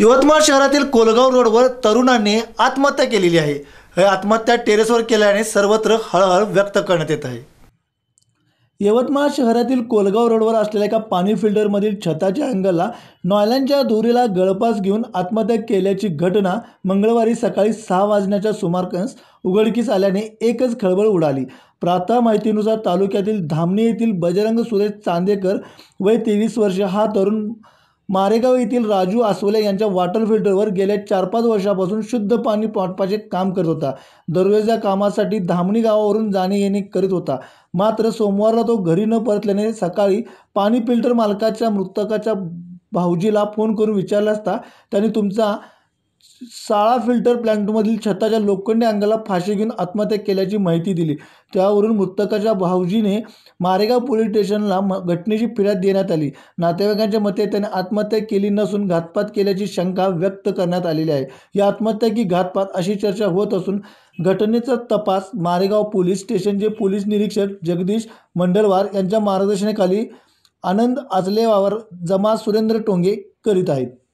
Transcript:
यवतमाळ शहरातील कोलगाव रोडवर तरुणांनी आत्महत्या केलेली आहे हे आत्महत्या टेरेसवर केल्याने सर्वत्र हळहळ व्यक्त करण्यात येत आहे यवतमाळ शहरातील कोलगाव रोडवर असलेल्या एका पाणी फिल्टरमधील छताच्या अँगलला नॉयलँडच्या दोरीला गळपास घेऊन आत्महत्या केल्याची घटना मंगळवारी सकाळी सहा वाजण्याच्या सुमारकंस उघडकीस आल्याने एकच खळबळ उडाली प्रातः माहितीनुसार तालुक्यातील धामणी येथील बजरंग सुरेश चांदेकर वय तेवीस वर्ष हा तरुण मारेगाव येथील राजू आसवले यांच्या वॉटर फिल्टरवर गेल्या चार पाच वर्षापासून शुद्ध पाणी पाठपाचे काम करत होता दररोज या कामासाठी धामणी गावावरून जाणे येणे करीत होता मात्र सोमवारला तो घरी न परतल्याने सकाळी पाणी फिल्टर मालकाच्या मृतकाच्या भाऊजीला फोन करून विचारला असता त्याने तुमचा साळा फिल्टर प्लांटमधील छताच्या लोखंडी अंगाला फाशी घेऊन आत्महत्या केल्याची माहिती दिली त्यावरून मृतकाच्या भाऊजीने मारेगाव पोलीस स्टेशनला म घटनेची फिर्याद देण्यात आली नातेवाईकांच्या मते त्याने आत्महत्या केली नसून घातपात केल्याची शंका व्यक्त करण्यात आलेली आहे ही आत्महत्या की घातपात अशी चर्चा होत असून घटनेचा तपास मारेगाव पोलीस स्टेशनचे पोलीस निरीक्षक जगदीश मंडलवार यांच्या मार्गदर्शनाखाली आनंद आचलेवावर जमा सुरेंद्र टोंगे करीत आहेत